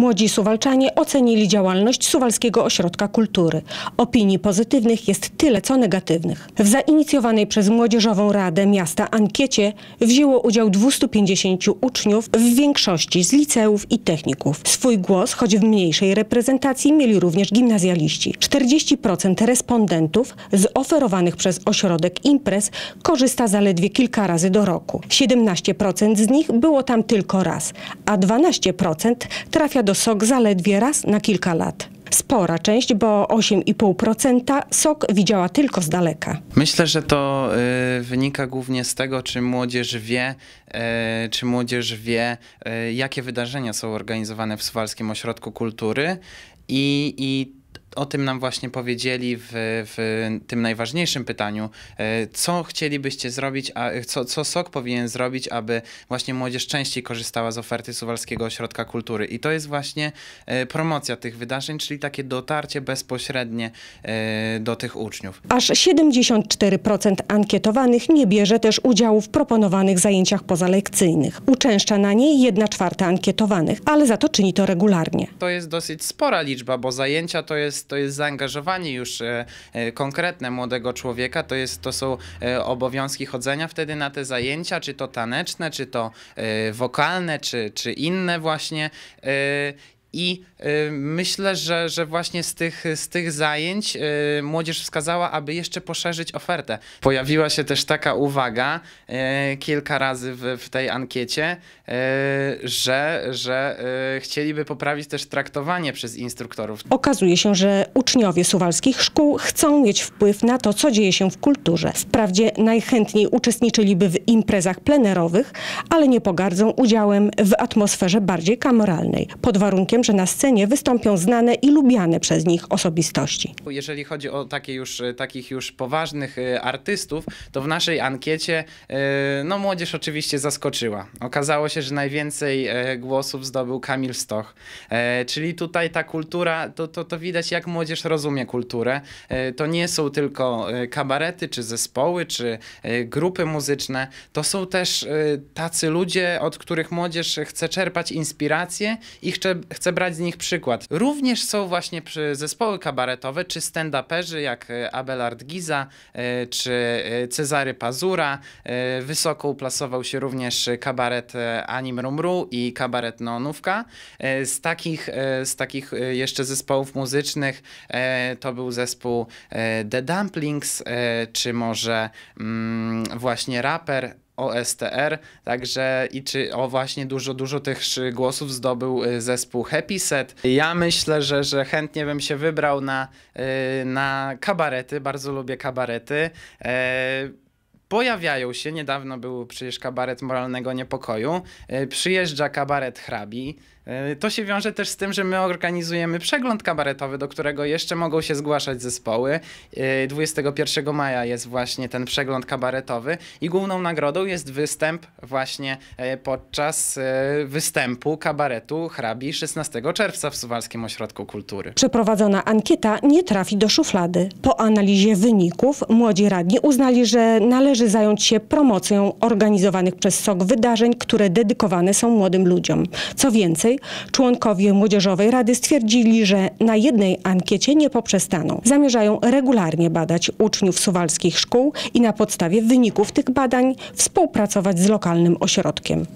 Młodzi Suwalczanie ocenili działalność Suwalskiego Ośrodka Kultury. Opinii pozytywnych jest tyle, co negatywnych. W zainicjowanej przez Młodzieżową Radę Miasta ankiecie wzięło udział 250 uczniów, w większości z liceów i techników. Swój głos, choć w mniejszej reprezentacji, mieli również gimnazjaliści. 40% respondentów z oferowanych przez ośrodek imprez korzysta zaledwie kilka razy do roku. 17% z nich było tam tylko raz, a 12% trafia do do sok zaledwie raz na kilka lat. Spora część, bo 8,5% sok widziała tylko z daleka. Myślę, że to y, wynika głównie z tego, czy młodzież wie, y, czy młodzież wie, y, jakie wydarzenia są organizowane w Suwalskim Ośrodku Kultury i, i o tym nam właśnie powiedzieli w, w tym najważniejszym pytaniu. E, co chcielibyście zrobić, a co, co SOK powinien zrobić, aby właśnie młodzież częściej korzystała z oferty Suwalskiego Ośrodka Kultury? I to jest właśnie e, promocja tych wydarzeń, czyli takie dotarcie bezpośrednie e, do tych uczniów. Aż 74% ankietowanych nie bierze też udziału w proponowanych zajęciach pozalekcyjnych. Uczęszcza na niej 1 czwarta ankietowanych, ale za to czyni to regularnie. To jest dosyć spora liczba, bo zajęcia to jest jest, to jest zaangażowanie już e, e, konkretne młodego człowieka, to, jest, to są e, obowiązki chodzenia wtedy na te zajęcia, czy to taneczne, czy to wokalne, czy, czy inne właśnie i y, myślę, że, że właśnie z tych, z tych zajęć y, młodzież wskazała, aby jeszcze poszerzyć ofertę. Pojawiła się też taka uwaga y, kilka razy w, w tej ankiecie, że, że chcieliby poprawić też traktowanie przez instruktorów. Okazuje się, że uczniowie suwalskich szkół chcą mieć wpływ na to, co dzieje się w kulturze. Wprawdzie najchętniej uczestniczyliby w imprezach plenerowych, ale nie pogardzą udziałem w atmosferze bardziej kameralnej, pod warunkiem, tym, że na scenie wystąpią znane i lubiane przez nich osobistości. Jeżeli chodzi o takie już, e, takich już poważnych e, artystów, to w naszej ankiecie e, no, młodzież oczywiście zaskoczyła. Okazało się, że najwięcej głosów zdobył Kamil Stoch. Czyli tutaj ta kultura, to, to, to widać jak młodzież rozumie kulturę. To nie są tylko kabarety, czy zespoły, czy grupy muzyczne. To są też tacy ludzie, od których młodzież chce czerpać inspirację i chce, chce chcę brać z nich przykład. Również są właśnie zespoły kabaretowe czy stand-uperzy jak e, Abelard Giza e, czy e, Cezary Pazura. Wysoko uplasował się również kabaret Anim Rumru i kabaret Nonówka. Z takich, z takich jeszcze zespołów muzycznych to był zespół The Dumplings czy może mm, właśnie raper OSTR, także i czy o właśnie dużo, dużo tych głosów zdobył y, zespół Happy Set. Ja myślę, że, że chętnie bym się wybrał na, y, na kabarety, bardzo lubię kabarety. E, pojawiają się, niedawno był przecież kabaret moralnego niepokoju, e, przyjeżdża kabaret hrabi, E, to się wiąże też z tym, że my organizujemy przegląd kabaretowy, do którego jeszcze mogą się zgłaszać zespoły. 21 e, maja jest właśnie ten przegląd kabaretowy i główną nagrodą jest występ właśnie e, podczas występu kabaretu hrabi 16 czerwca w Suwalskim Ośrodku Kultury. Przeprowadzona ankieta nie trafi do szuflady. Po analizie wyników młodzi radni uznali, że należy zająć się promocją organizowanych przez SOK wydarzeń, które dedykowane są młodym ludziom. Co więcej, członkowie Młodzieżowej Rady stwierdzili, że na jednej ankiecie nie poprzestaną. Zamierzają regularnie badać uczniów suwalskich szkół i na podstawie wyników tych badań współpracować z lokalnym ośrodkiem.